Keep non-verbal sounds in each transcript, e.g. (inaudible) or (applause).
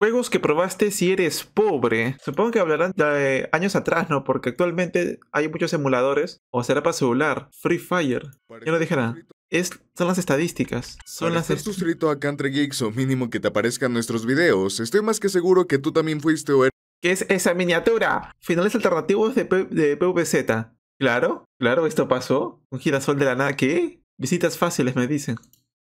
Juegos que probaste si eres pobre. Supongo que hablarán de eh, años atrás, ¿no? Porque actualmente hay muchos emuladores. O será para celular. Free Fire. Yo no dije son las estadísticas. Son las suscrito a Country Geeks o mínimo que te aparezcan nuestros videos, estoy más que seguro que tú también fuiste o ¿Qué es esa miniatura? Finales alternativos de, de PVZ. Claro, claro, esto pasó. Un girasol de la nada. ¿Qué? Visitas fáciles, me dicen.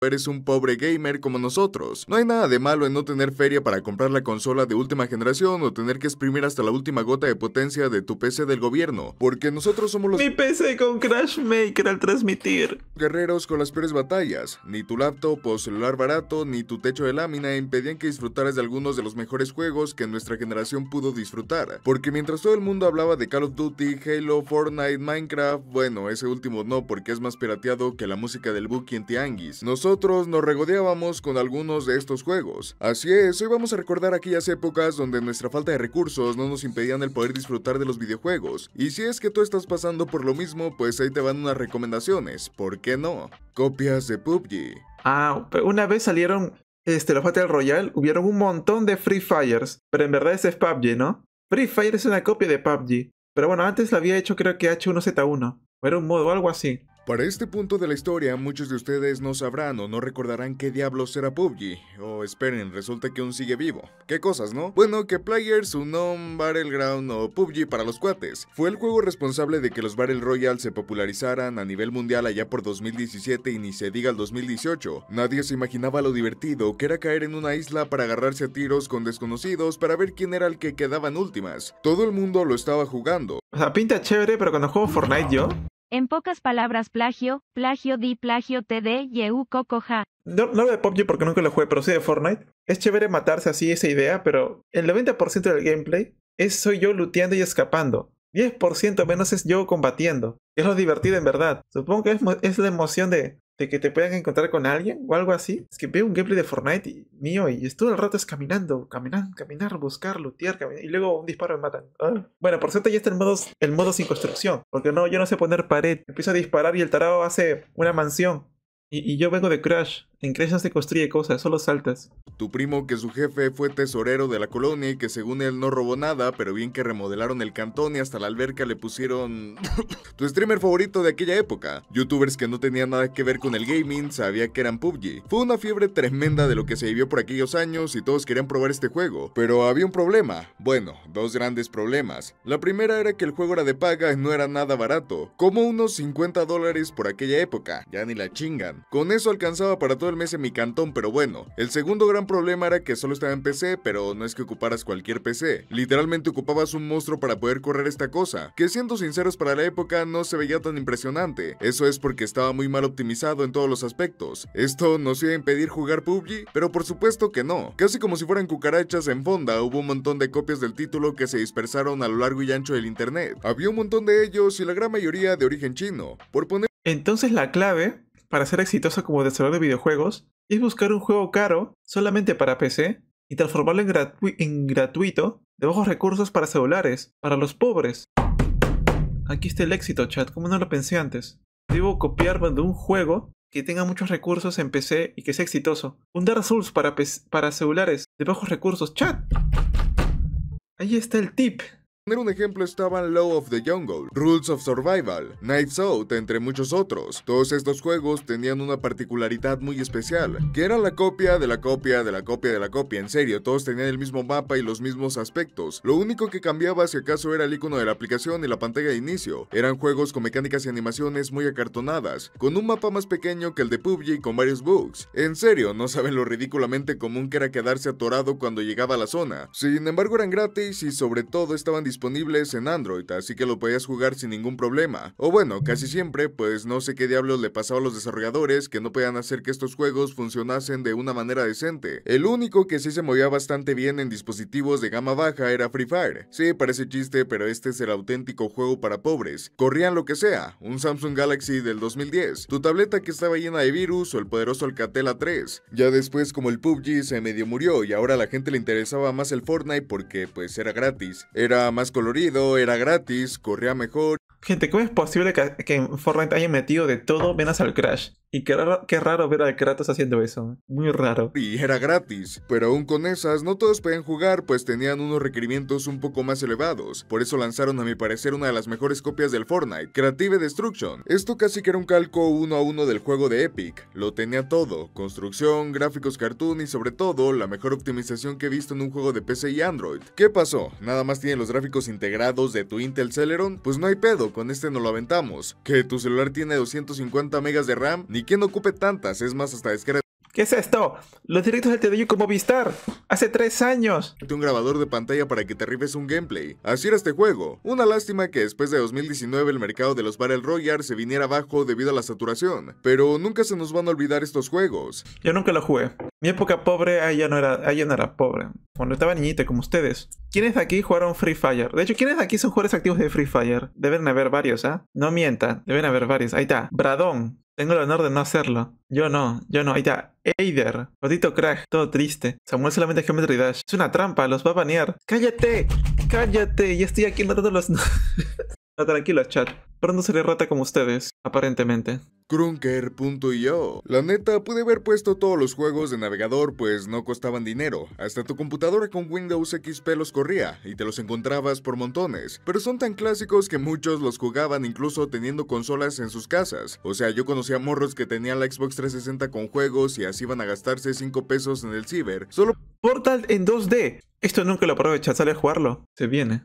Eres un pobre gamer como nosotros. No hay nada de malo en no tener feria para comprar la consola de última generación o tener que exprimir hasta la última gota de potencia de tu PC del gobierno, porque nosotros somos los... Mi PC con Crash Maker al transmitir. Guerreros con las peores batallas. Ni tu laptop o celular barato, ni tu techo de lámina impedían que disfrutaras de algunos de los mejores juegos que nuestra generación pudo disfrutar. Porque mientras todo el mundo hablaba de Call of Duty, Halo, Fortnite, Minecraft, bueno, ese último no porque es más pirateado que la música del Buki en Tianguis nosotros nos regodeábamos con algunos de estos juegos. Así es, hoy vamos a recordar aquellas épocas donde nuestra falta de recursos no nos impedían el poder disfrutar de los videojuegos. Y si es que tú estás pasando por lo mismo, pues ahí te van unas recomendaciones, ¿por qué no? Copias de PUBG. Ah, una vez salieron este, los Battle Royale, hubieron un montón de Free Fires, pero en verdad ese es PUBG, ¿no? Free Fire es una copia de PUBG, pero bueno, antes la había hecho creo que H1Z1, o era un modo o algo así. Para este punto de la historia, muchos de ustedes no sabrán o no recordarán qué diablos era PUBG. O esperen, resulta que aún sigue vivo. ¿Qué cosas, no? Bueno, que Players, Unknown, Battleground o PUBG para los cuates. Fue el juego responsable de que los Battle Royale se popularizaran a nivel mundial allá por 2017 y ni se diga el 2018. Nadie se imaginaba lo divertido que era caer en una isla para agarrarse a tiros con desconocidos para ver quién era el que quedaba en últimas. Todo el mundo lo estaba jugando. O sea, pinta chévere, pero cuando juego Fortnite yo, en pocas palabras, plagio, plagio di, plagio td, yeu, coco, ja. No, lo de PUBG porque nunca lo jugué, pero sí de Fortnite. Es chévere matarse así esa idea, pero el 90% del gameplay es soy yo luteando y escapando. 10% menos es yo combatiendo. Es lo divertido en verdad. Supongo que es la emoción de de que te puedan encontrar con alguien o algo así. Es que veo un gameplay de Fortnite mío y estuve el rato es caminando, caminar, caminar, buscar, lootear, caminar, y luego un disparo me matan. Ah. Bueno, por cierto, ya está el modo, el modo sin construcción, porque no, yo no sé poner pared. Empiezo a disparar y el tarado hace una mansión. y yo vengo de Crash. En Crescent se construye cosas, solo saltas. Tu primo, que su jefe fue tesorero de la colonia y que según él no robó nada, pero bien que remodelaron el cantón y hasta la alberca le pusieron... (coughs) tu streamer favorito de aquella época. Youtubers que no tenían nada que ver con el gaming, sabía que eran PUBG. Fue una fiebre tremenda de lo que se vivió por aquellos años y todos querían probar este juego. Pero había un problema. Bueno, dos grandes problemas. La primera era que el juego era de paga y no era nada barato. Como unos 50 dólares por aquella época. Ya ni la chingan. Con eso alcanzaba para todo el mes en mi cantón, pero bueno. El segundo gran problema era que solo estaba en PC, pero no es que ocuparas cualquier PC. Literalmente ocupabas un monstruo para poder correr esta cosa, que siendo sinceros para la época no se veía tan impresionante. Eso es porque estaba muy mal optimizado en todos los aspectos. Esto nos iba a impedir jugar PUBG, pero por supuesto que no. Casi como si fueran cucarachas en fonda, hubo un montón de copias del título que se dispersaron a lo largo y ancho del internet. Había un montón de ellos y la gran mayoría de origen chino. Por poner Entonces la clave para ser exitoso como desarrollador de videojuegos es buscar un juego caro solamente para PC y transformarlo en, gratuito de bajos recursos para celulares, para los pobres. Aquí está el éxito, chat, como no lo pensé antes. Debo copiar de un juego que tenga muchos recursos en PC y que sea exitoso. Un Dark Souls para celulares de bajos recursos, chat. Ahí está el tip poner un ejemplo estaban Law of the Jungle, Rules of Survival, Knives Out, entre muchos otros. Todos estos juegos tenían una particularidad muy especial, que era la copia de la copia de la copia de la copia, en serio, todos tenían el mismo mapa y los mismos aspectos. Lo único que cambiaba si acaso era el icono de la aplicación y la pantalla de inicio. Eran juegos con mecánicas y animaciones muy acartonadas, con un mapa más pequeño que el de PUBG y con varios bugs. En serio, no saben lo ridículamente común que era quedarse atorado cuando llegaba a la zona. Sin embargo, eran gratis y sobre todo estaban disponibles disponibles en Android, así que lo podías jugar sin ningún problema. O bueno, casi siempre, pues no sé qué diablos le pasaba a los desarrolladores que no podían hacer que estos juegos funcionasen de una manera decente. El único que sí se movía bastante bien en dispositivos de gama baja era Free Fire. Sí, parece chiste, pero este es el auténtico juego para pobres. Corrían lo que sea, un Samsung Galaxy del 2010, tu tableta que estaba llena de virus o el poderoso Alcatel A3. Ya después como el PUBG se medio murió y ahora a la gente le interesaba más el Fortnite porque pues era gratis. Era más colorido, era gratis, corría mejor. Gente, ¿cómo es posible que, en Fortnite hayan metido de todo venas al Crash? Y qué raro, qué raro ver a Kratos haciendo eso, muy raro. Y era gratis, pero aún con esas no todos podían jugar pues tenían unos requerimientos un poco más elevados, por eso lanzaron a mi parecer una de las mejores copias del Fortnite, Creative Destruction. Esto casi que era un calco uno a uno del juego de Epic, lo tenía todo, construcción, gráficos cartoon y sobre todo la mejor optimización que he visto en un juego de PC y Android. ¿Qué pasó? ¿Nada más tiene los gráficos integrados de tu Intel Celeron? Pues no hay pedo, con este no lo aventamos. ¿Que tu celular tiene 250 megas de RAM? Ni y quien ocupe tantas, es más hasta discreto. ¿Qué es esto? Los directos del TDU como Vistar. Hace tres años. Un grabador de pantalla para que te rifes un gameplay. Así era este juego. Una lástima que después de 2019 el mercado de los Battle Royale se viniera abajo debido a la saturación. Pero nunca se nos van a olvidar estos juegos. Yo nunca lo jugué. Mi época pobre, ahí ya no era, pobre. Cuando estaba niñita como ustedes. ¿Quiénes de aquí jugaron Free Fire? De hecho, ¿quiénes de aquí son jugadores activos de Free Fire? Deben haber varios, ¿ah? No mientan, deben haber varios. Ahí está. Bradón. Tengo el honor de no hacerlo. Yo no, yo no. Ahí está. Eider. crash, crack. Todo triste. Samuel solamente Geometry Dash. Es una trampa. Los va a banear. ¡Cállate! ¡Cállate! Ya estoy aquí matando los... (laughs) no, tranquilo, chat. Pronto seré rata como ustedes. Aparentemente. Krunker.io La neta, pude haber puesto todos los juegos de navegador, pues no costaban dinero. Hasta tu computadora con Windows XP los corría y te los encontrabas por montones. Pero son tan clásicos que muchos los jugaban incluso teniendo consolas en sus casas. O sea, yo conocía morros que tenían la Xbox 360 con juegos y así iban a gastarse 5 pesos en el ciber. Solo Portal en 2D. Esto nunca lo aprovechas, sale a jugarlo. Se viene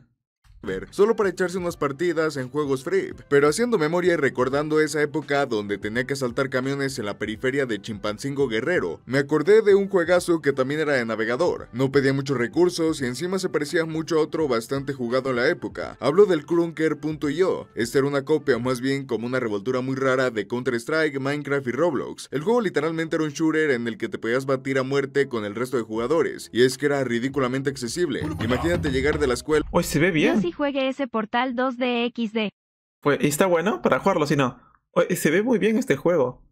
solo para echarse unas partidas en juegos free, pero haciendo memoria y recordando esa época donde tenía que saltar camiones en la periferia de Chimpancingo Guerrero, me acordé de un juegazo que también era de navegador, no pedía muchos recursos y encima se parecía mucho a otro bastante jugado en la época, hablo del Clunker.io Este era una copia más bien como una revoltura muy rara de Counter-Strike, Minecraft y Roblox, el juego literalmente era un shooter en el que te podías batir a muerte con el resto de jugadores, y es que era ridículamente accesible, imagínate llegar de la escuela... Oye, se ve bien juegue ese portal 2DXD. Pues está bueno para jugarlo, si no. Se ve muy bien este juego.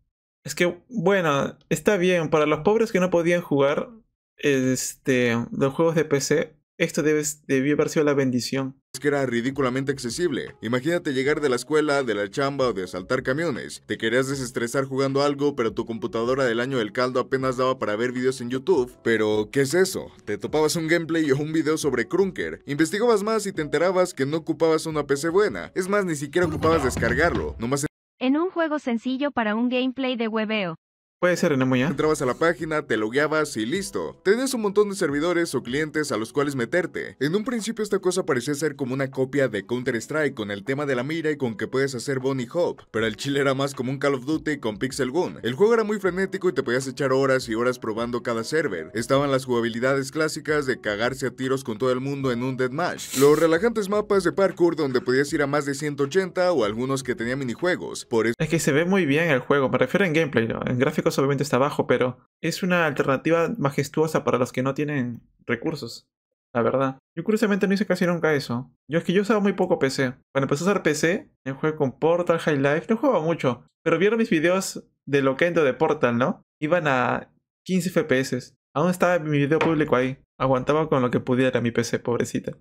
Es que, bueno, está bien. Para los pobres que no podían jugar este, los juegos de PC, esto debió haber sido la bendición. Es que era ridículamente accesible. Imagínate llegar de la escuela, de la chamba o de asaltar camiones. Te querías desestresar jugando algo, pero tu computadora del año del caldo apenas daba para ver videos en YouTube. Pero, ¿qué es eso? Te topabas un gameplay o un video sobre Krunker. Investigabas más y te enterabas que no ocupabas una PC buena. Es más, ni siquiera ocupabas descargarlo. Nomás en un juego sencillo para un gameplay de hueveo. Puede ser, Nemo, ya. Entrabas a la página, te logueabas y listo. Tenías un montón de servidores o clientes a los cuales meterte. En un principio esta cosa parecía ser como una copia de Counter-Strike con el tema de la mira y con que puedes hacer Bonnie Hop, pero el chile era más como un Call of Duty con Pixel Gun. El juego era muy frenético y te podías echar horas y horas probando cada server. Estaban las jugabilidades clásicas de cagarse a tiros con todo el mundo en un deathmatch. Los relajantes mapas de parkour donde podías ir a más de 180 o algunos que tenían minijuegos. Por eso... Es que se ve muy bien el juego, me refiero en gameplay, ¿no? en gráficos obviamente está abajo, pero es una alternativa majestuosa para los que no tienen recursos. La verdad. Yo curiosamente no hice casi nunca eso. Yo es que yo usaba muy poco PC. Cuando empecé a usar PC, en juego con Portal, High Life, no jugaba mucho. Pero vieron mis videos de lo que de Portal, ¿no? Iban a 15 FPS. Aún estaba mi video público ahí. Aguantaba con lo que pudiera mi PC, pobrecita.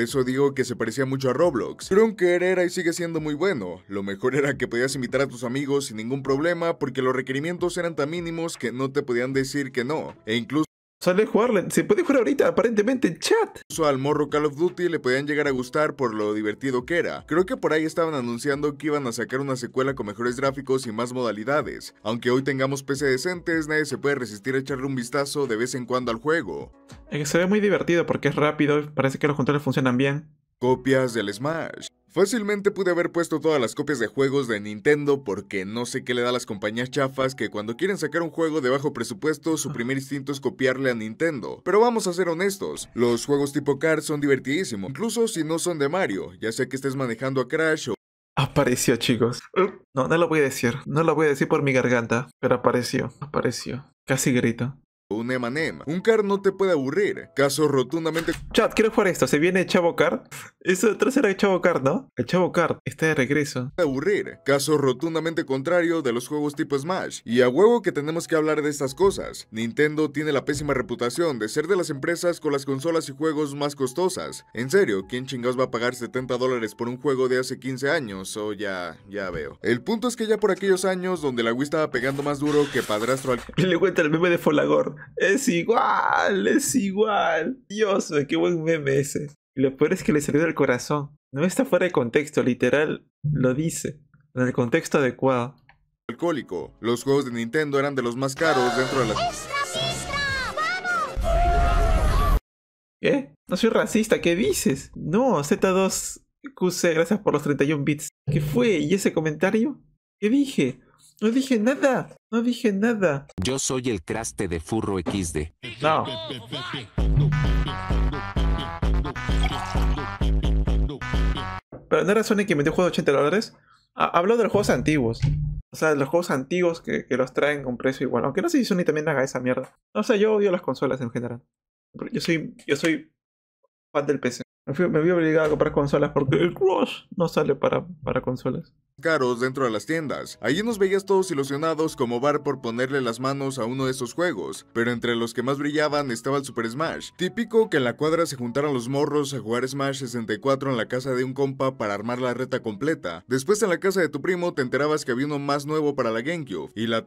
Eso digo que se parecía mucho a Roblox. pero querer era y sigue siendo muy bueno. Lo mejor era que podías invitar a tus amigos sin ningún problema porque los requerimientos eran tan mínimos que no te podían decir que no. E incluso Sale a jugarle! Se puede jugar ahorita, aparentemente, en chat. Al morro Call of Duty le podían llegar a gustar por lo divertido que era. Creo que por ahí estaban anunciando que iban a sacar una secuela con mejores gráficos y más modalidades. Aunque hoy tengamos PC decentes, nadie se puede resistir a echarle un vistazo de vez en cuando al juego. Se ve muy divertido porque es rápido, parece que los controles funcionan bien. Copias del Smash. Fácilmente pude haber puesto todas las copias de juegos de Nintendo porque no sé qué le da a las compañías chafas que cuando quieren sacar un juego de bajo presupuesto su ah. primer instinto es copiarle a Nintendo. Pero vamos a ser honestos, los juegos tipo Card son divertidísimos, incluso si no son de Mario, ya sea que estés manejando a Crash o... Apareció chicos. Uh. No, no lo voy a decir, no lo voy a decir por mi garganta, pero apareció, apareció. Casi grito. Un Emanem, Un car no te puede aburrir. Caso rotundamente. Chat, quiero jugar esto. ¿Se viene Chavo Car. Eso detrás era Chavo Car, ¿no? El Chavo Car. está de regreso. Aburrir. Caso rotundamente contrario de los juegos tipo Smash. Y a huevo que tenemos que hablar de estas cosas. Nintendo tiene la pésima reputación de ser de las empresas con las consolas y juegos más costosas. En serio, ¿quién chingados va a pagar 70 dólares por un juego de hace 15 años? O oh, ya, ya veo. El punto es que ya por aquellos años donde la Wii estaba pegando más duro que padrastro al. (laughs) Le cuenta el meme de Folagor es igual, es igual. Dios, qué buen meme ese. Y lo peor es que le salió del corazón. No está fuera de contexto, literal lo dice, en el contexto adecuado. Alcohólico, los juegos de Nintendo eran de los más caros dentro de la... ¡Es racista! ¡Vamos! ¿Qué? No soy racista, ¿qué dices? No, Z2QC, gracias por los 31 bits. ¿Qué fue? ¿Y ese comentario? ¿Qué dije? No dije nada, no dije nada. Yo soy el craste de Furro XD. No. Pero no era Sony que metió juegos de 80 dólares. Hablo de los juegos antiguos. O sea, de los juegos antiguos que, que, los traen con precio igual. Aunque no sé si Sony también haga esa mierda. O sea, yo odio las consolas en general. Yo soy, yo soy fan del PC. Me, vi obligado a comprar consolas porque el Cross no sale para, para consolas. Caros dentro de las tiendas. Allí nos veías todos ilusionados como Bar por ponerle las manos a uno de esos juegos, pero entre los que más brillaban estaba el Super Smash. Típico que en la cuadra se juntaran los morros a jugar Smash 64 en la casa de un compa para armar la reta completa. Después en la casa de tu primo te enterabas que había uno más nuevo para la GameCube y la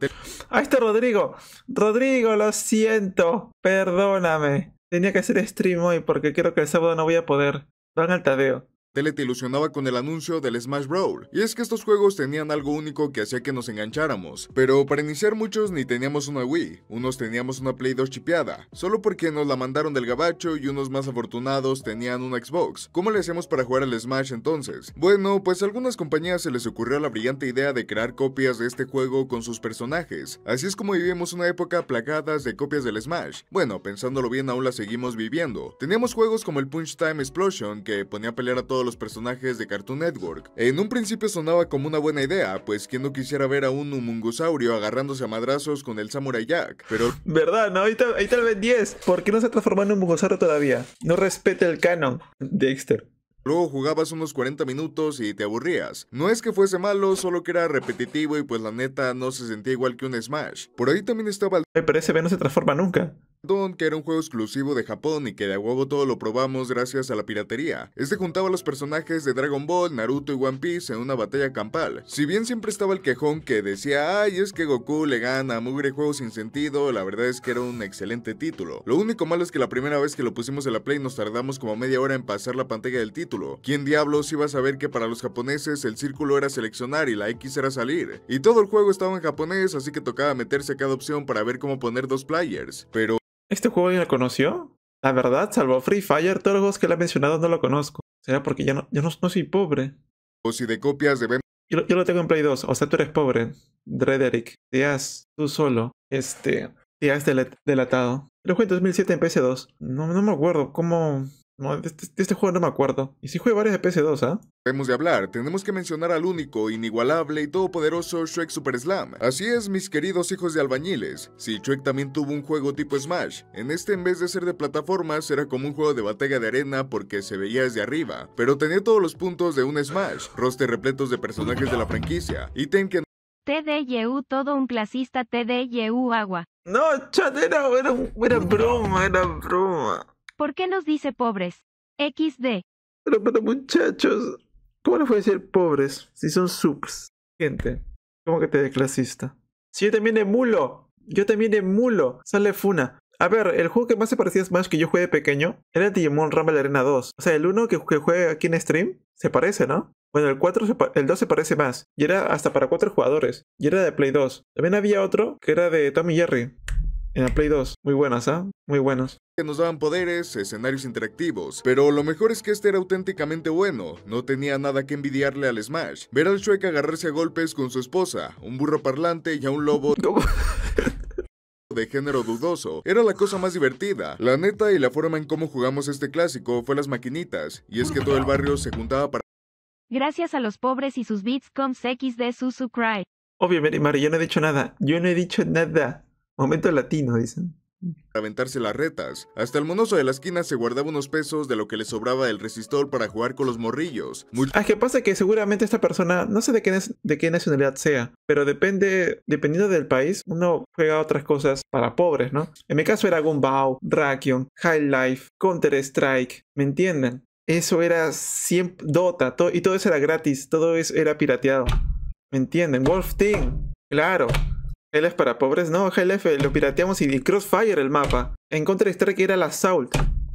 Ahí está Rodrigo. Rodrigo, lo siento. Perdóname. Tenía que hacer stream hoy porque creo que el sábado no voy a poder. Van al tadeo tele te ilusionaba con el anuncio del Smash Bros. y es que estos juegos tenían algo único que hacía que nos engancháramos, pero para iniciar muchos ni teníamos una Wii, unos teníamos una Play 2 chipeada, solo porque nos la mandaron del gabacho y unos más afortunados tenían una Xbox. ¿Cómo le hacíamos para jugar al Smash entonces? Bueno, pues a algunas compañías se les ocurrió la brillante idea de crear copias de este juego con sus personajes, así es como vivimos una época plagada de copias del Smash. Bueno, pensándolo bien aún la seguimos viviendo. Teníamos juegos como el Punch Time Explosion que ponía a pelear a todos los personajes de Cartoon Network. En un principio sonaba como una buena idea, pues quien no quisiera ver a un humungosaurio agarrándose a madrazos con el Samurai Jack, pero... ¿Verdad? No, ahí tal vez 10. ¿Por qué no se transforma en un humungosaurio todavía? No respete el canon, De Dexter. Luego jugabas unos 40 minutos y te aburrías. No es que fuese malo, solo que era repetitivo y pues la neta no se sentía igual que un Smash. Por ahí también estaba el... Pero ese B no se transforma nunca que era un juego exclusivo de Japón y que de a huevo todo lo probamos gracias a la piratería. Este juntaba a los personajes de Dragon Ball, Naruto y One Piece en una batalla campal. Si bien siempre estaba el quejón que decía, ay, es que Goku le gana, a mugre juego sin sentido, la verdad es que era un excelente título. Lo único malo es que la primera vez que lo pusimos en la Play nos tardamos como media hora en pasar la pantalla del título. ¿Quién diablos iba a saber que para los japoneses el círculo era seleccionar y la X era salir? Y todo el juego estaba en japonés, así que tocaba meterse a cada opción para ver cómo poner dos players. Pero este juego ya lo conoció. La verdad, salvo Free Fire, todos los que le he mencionado no lo conozco. Será porque ya no, yo no, soy pobre. O si de copias de, Yo, yo, lo tengo en Play 2. O sea, tú eres pobre. Te has, tú solo. Este. has delatado. El juego en 2007 en PS2. No, no me acuerdo cómo. No, este, de este, juego no me acuerdo. Y si juega varios de PS2, ¿ah? ¿eh? Hemos de hablar, tenemos que mencionar al único, inigualable y todopoderoso Shrek Super Slam. Así es, mis queridos hijos de albañiles. Si sí, Shrek también tuvo un juego tipo Smash, en este en vez de ser de plataformas, era como un juego de batalla de arena porque se veía desde arriba, pero tenía todos los puntos de un Smash, roster repletos de personajes de la franquicia, Y ten que... TDYU todo un clasista TDYU agua. No, chat, era, era broma, era broma. ¿Por qué nos dice pobres? XD. Pero, pero muchachos, ¿cómo les voy a decir pobres si son subs? Gente, ¿cómo que te declasista? Si yo también mulo, yo también mulo. sale Funa. A ver, el juego que más se parecía a más que yo jugué de pequeño era el Digimon Rumble Arena 2. O sea, el 1 que, que juega aquí en stream se parece, ¿no? Bueno, el 4 el 2 se parece más. Y era hasta para 4 jugadores. Y era de Play 2. También había otro que era de Tommy Jerry en la Play 2. Muy buenas, ¿ah? Muy buenos. Que nos daban poderes, escenarios interactivos, pero lo mejor es que este era auténticamente bueno, no tenía nada que envidiarle al Smash. Ver al Shrek agarrarse a golpes con su esposa, un burro parlante y a un lobo... (laughs) de género dudoso, era la cosa más divertida. La neta y la forma en cómo jugamos este clásico fue las maquinitas, y es que todo el barrio se juntaba para... Gracias a los pobres y sus beats coms XD Susu Cry. Obviamente, Mario, yo no he dicho nada. Yo no he dicho nada. Momento latino, dicen aventarse las retas. Hasta el monoso de la esquina se guardaba unos pesos de lo que le sobraba del resistor para jugar con los morrillos. Muy... Ah, que pasa que seguramente esta persona, no sé de qué, de qué nacionalidad sea, pero depende, dependiendo del país, uno juega otras cosas para pobres, ¿no? En mi caso era Gumbao, Rakion, High Life, Counter Strike, ¿me entienden? Eso era siempre Dota, y todo eso era gratis, todo eso era pirateado. ¿Me entienden? Wolf Team, claro. Él es para pobres, no, HLF, lo pirateamos y, Crossfire el mapa. En Counter-Strike era la Assault,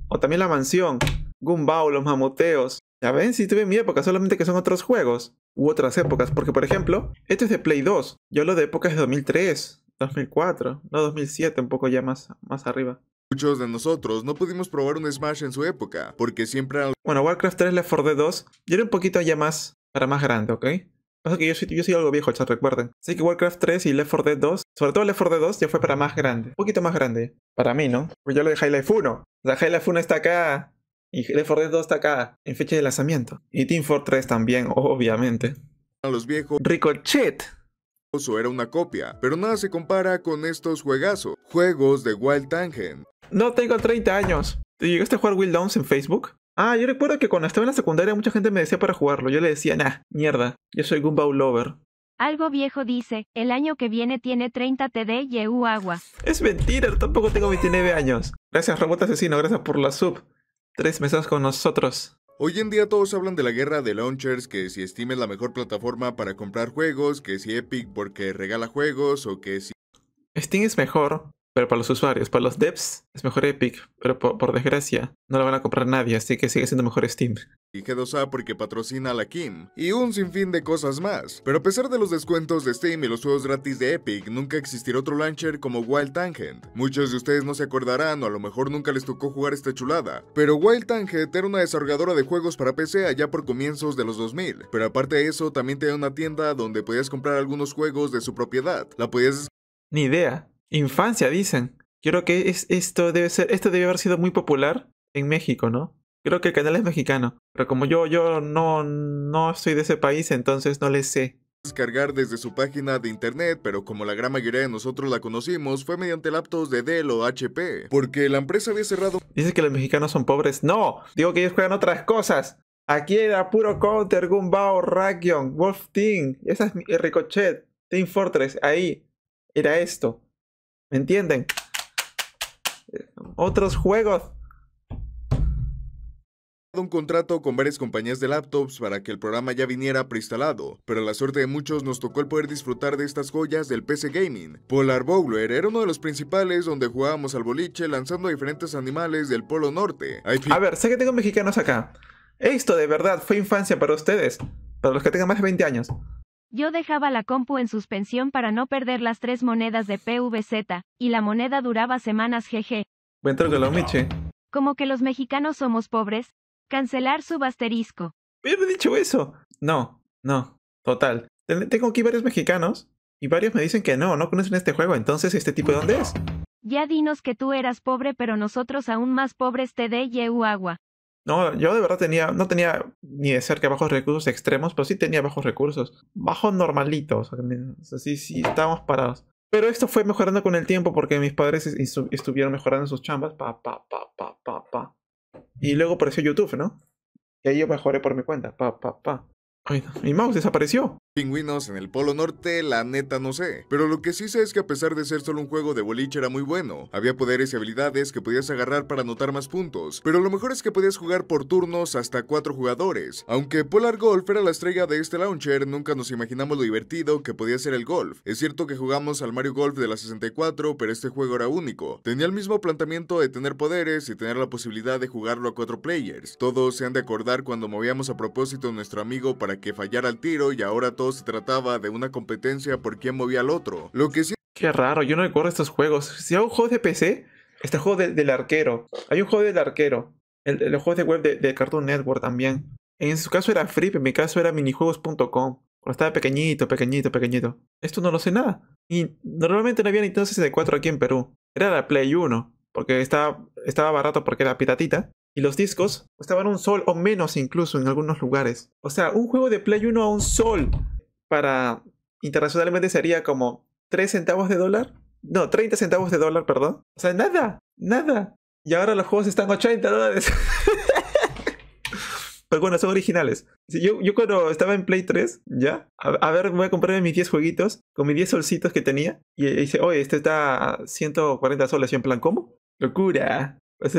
o también la mansión, Gumbao, los mamoteos. Ya ven, si estuve tuve mi época, solamente que son otros juegos, u otras épocas, porque por ejemplo, esto es de Play 2, yo lo de épocas de 2003, 2004, no 2007, un poco ya más, más arriba. Muchos de nosotros no pudimos probar un Smash en su época, porque siempre... Bueno, Warcraft 3, Left 4 Dead 2, yo era un poquito ya más, para más grande, ¿ok? Pasa que yo soy, yo soy algo viejo, chat, recuerden. Sé que Warcraft 3 y Left 4 Dead 2, sobre todo Left 4 Dead 2, ya fue para más grande. Un poquito más grande. Para mí, ¿no? pues yo lo de High Life 1. La High Life 1 está acá. Y Left 4 Dead 2 está acá. En fecha de lanzamiento. Y Team Fortress también, obviamente. A los viejos. Ricochet Eso era una copia, pero nada se compara con estos juegazos, juegos de Wild Tangent. No tengo 30 años. ¿Te llegaste a jugar Will Downs en Facebook? Ah, yo recuerdo que cuando estaba en la secundaria mucha gente me decía para jugarlo. Yo le decía, nah, mierda, yo soy Gumball Lover. Algo viejo dice, el año que viene tiene 30 TD y EU agua. Es mentira, tampoco tengo 29 años. Gracias, robot asesino, gracias por la sub. Tres meses con nosotros. Hoy en día todos hablan de la guerra de launchers, que si Steam es la mejor plataforma para comprar juegos, que si Epic porque regala juegos o que si... Steam es mejor pero para los usuarios, para los devs, es mejor Epic, pero por, desgracia no la van a comprar nadie, así que sigue siendo mejor Steam. Y G2A porque patrocina a la Kim, y un sinfín de cosas más. Pero a pesar de los descuentos de Steam y los juegos gratis de Epic, nunca existirá otro launcher como Wild Tangent. Muchos de ustedes no se acordarán o a lo mejor nunca les tocó jugar esta chulada, pero Wild Tangent era una desarrolladora de juegos para PC allá por comienzos de los 2000. Pero aparte de eso, también tenía una tienda donde podías comprar algunos juegos de su propiedad. La podías... Ni idea. Infancia, dicen. creo que es, esto debe ser, esto debe haber sido muy popular en México, ¿no? Creo que el canal es mexicano, pero como yo, yo no, no soy de ese país, entonces no les sé descargar desde su página de internet, pero como la gran mayoría de nosotros la conocimos, fue mediante laptops de Dell o HP, porque la empresa había cerrado. dice que los mexicanos son pobres. No, digo que ellos juegan otras cosas. Aquí era puro Counter, Gumbao, Ragion, Wolf Team, mi Ricochet, Team Fortress, ahí era esto. ¿Me entienden? Otros juegos. Un contrato con varias compañías de laptops para que el programa ya viniera preinstalado, pero la suerte de muchos nos tocó el poder disfrutar de estas joyas del PC Gaming. Polar Bowler era uno de los principales donde jugábamos al boliche lanzando a diferentes animales del Polo Norte. A ver, sé que tengo mexicanos acá. Esto de verdad fue infancia para ustedes, para los que tengan más de 20 años. Yo dejaba la compu en suspensión para no perder las tres monedas de PVZ, y la moneda duraba semanas GG. Buen lo Meche. Como que los mexicanos somos pobres, cancelar subasterisco. Me he dicho eso. No, no, total. Tengo aquí varios mexicanos y varios me dicen que no, no conocen este juego, entonces este tipo de dónde es. Ya dinos que tú eras pobre, pero nosotros aún más pobres te de agua. No, yo de verdad tenía, no tenía ni de cerca bajos recursos extremos, pero sí tenía bajos recursos. Bajos normalitos, así, sí, estábamos parados. Pero esto fue mejorando con el tiempo porque mis padres estuvieron mejorando sus chambas, pa, pa, pa, pa, pa, pa. Y luego apareció YouTube, ¿no? Y ahí yo mejoré por mi cuenta, pa, pa, pa. Ay, mi mouse desapareció. Pingüinos en el Polo Norte, la neta no sé. Pero lo que sí sé es que a pesar de ser solo un juego de boliche era muy bueno. Había poderes y habilidades que podías agarrar para anotar más puntos. Pero lo mejor es que podías jugar por turnos hasta cuatro jugadores. Aunque Polar Golf era la estrella de este launcher, nunca nos imaginamos lo divertido que podía ser el golf. Es cierto que jugamos al Mario Golf de la 64, pero este juego era único. Tenía el mismo planteamiento de tener poderes y tener la posibilidad de jugarlo a cuatro players. Todos se han de acordar cuando movíamos a propósito a nuestro amigo para que fallara el tiro y ahora todo se trataba de una competencia por quien movía al otro. Lo que sí... Qué raro, yo no recuerdo estos juegos. Si hago juego de PC, este juego del arquero. Hay un juego del arquero. El, el juego de web de, Cartoon Network también. En su caso era Free, en mi caso era minijuegos.com. Cuando estaba pequeñito, pequeñito, pequeñito. Esto no lo sé nada. Y normalmente no había Nintendo 64 aquí en Perú. Era la Play 1. Porque estaba, estaba barato porque era piratita. Y los discos estaban un sol o menos incluso en algunos lugares. O sea, un juego de Play 1 a un sol para internacionalmente sería como 3 centavos de dólar. No, 30 centavos de dólar, perdón. O sea, nada, nada. Y ahora los juegos están 80 dólares. (laughs) Pero bueno, son originales. Yo, yo cuando estaba en Play 3, ya, a, ver, voy a comprarme mis 10 jueguitos con mis 10 solcitos que tenía. Y, dice, oye, este está a 140 soles. Y en plan, ¿cómo? Locura. Pues,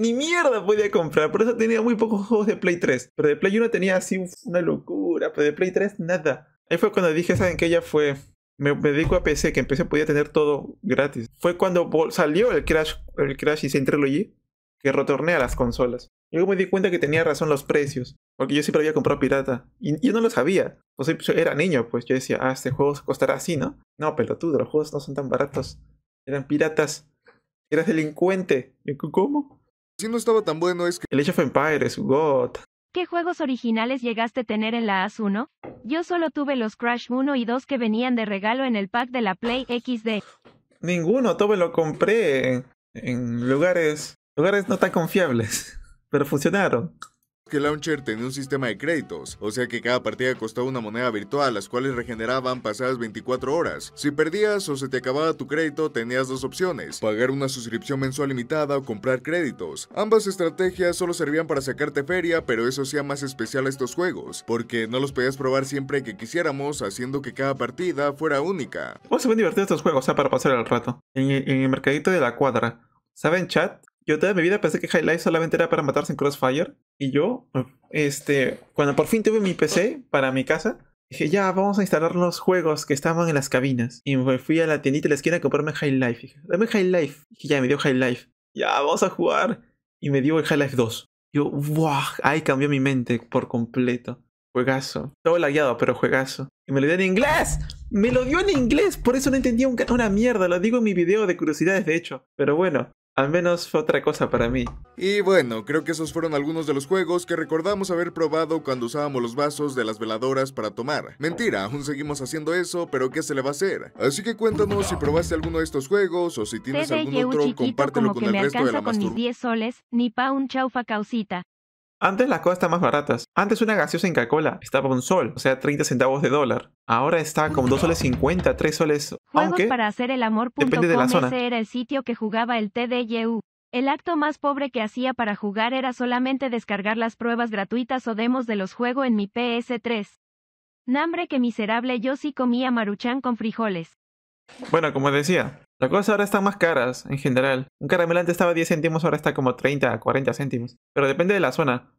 ni mierda podía comprar. Por eso tenía muy pocos juegos de Play 3. Pero de Play 1 tenía así una locura. Pero de Play 3 nada. Ahí fue cuando dije, ¿saben que ella fue. Me, dedico a PC, que empecé PC podía tener todo gratis. Fue cuando salió el Crash, el Crash y que retorné a las consolas. Luego me di cuenta que tenía razón los precios, porque yo siempre había comprado pirata. Y yo no lo sabía. O yo era niño, pues yo decía, ah, este juego costará así, ¿no? No, pelotudo, los juegos no son tan baratos. Eran piratas. Eras delincuente. ¿Cómo? Si no estaba tan bueno, es que. El Age of Empires, God. ¿Qué juegos originales llegaste a tener en la AS1? Yo solo tuve los Crash 1 y 2 que venían de regalo en el pack de la Play XD. Ninguno, todo lo compré en, en lugares, lugares no tan confiables, (laughs) pero funcionaron que Launcher tenía un sistema de créditos, o sea que cada partida costaba una moneda virtual, las cuales regeneraban pasadas 24 horas. Si perdías o se te acababa tu crédito, tenías dos opciones, pagar una suscripción mensual limitada o comprar créditos. Ambas estrategias solo servían para sacarte feria, pero eso hacía más especial a estos juegos, porque no los podías probar siempre que quisiéramos, haciendo que cada partida fuera única. O se ven divertidos estos juegos, o ¿eh? sea, para pasar el rato? en el mercadito de la cuadra. ¿Saben chat? Yo toda mi vida pensé que High Life solamente era para matarse en Crossfire. Y yo, este, cuando por fin tuve mi PC para mi casa, dije, ya, vamos a instalar los juegos que estaban en las cabinas. Y me fui a la tiendita de la esquina a comprarme High Life. Dije, dame High Life. Y ya, me dio High Life. Ya, vamos a jugar. Y me dio el High Life 2. Yo, wow, ahí cambió mi mente por completo. Juegazo. Todo lagueado, pero juegazo. Y me lo dio en inglés. Me lo dio en inglés. Por eso no entendía un, una mierda. Lo digo en mi video de curiosidades, de hecho. Pero bueno, al menos fue otra cosa para mí. Y bueno, creo que esos fueron algunos de los juegos que recordamos haber probado cuando usábamos los vasos de las veladoras para tomar. Mentira, aún seguimos haciendo eso, pero ¿qué se le va a hacer? Así que cuéntanos si probaste alguno de estos juegos o si tienes algún otro, compártelo con el resto de la con Antes las cosas estaban más baratas. Antes una gaseosa en Coca-Cola estaba un sol, o sea, 30 centavos de dólar. Ahora está como 2 soles 50, 3 soles Juegos para hacer el amor.com ese era el sitio que jugaba el TDYU. El acto más pobre que hacía para jugar era solamente descargar las pruebas gratuitas o demos de los juegos en mi PS3. Nambre que miserable yo sí comía maruchan con frijoles. Bueno, como decía, las cosas ahora están más caras, en general. Un caramelante antes estaba 10 céntimos, ahora está como 30, 40 céntimos. Pero depende de la zona.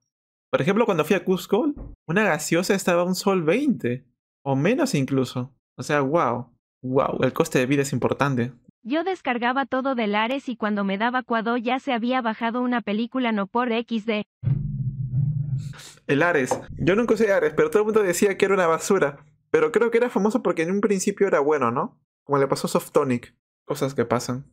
Por ejemplo, cuando fui a Cusco, una gaseosa estaba un sol 20. O menos incluso. O sea, wow. Wow, el coste de vida es importante. Yo descargaba todo del Ares y cuando me daba cuado ya se había bajado una película no por XD. El Ares. Yo nunca usé Ares, pero todo el mundo decía que era una basura. Pero creo que era famoso porque en un principio era bueno, ¿no? Como le pasó a Softonic. Cosas que pasan.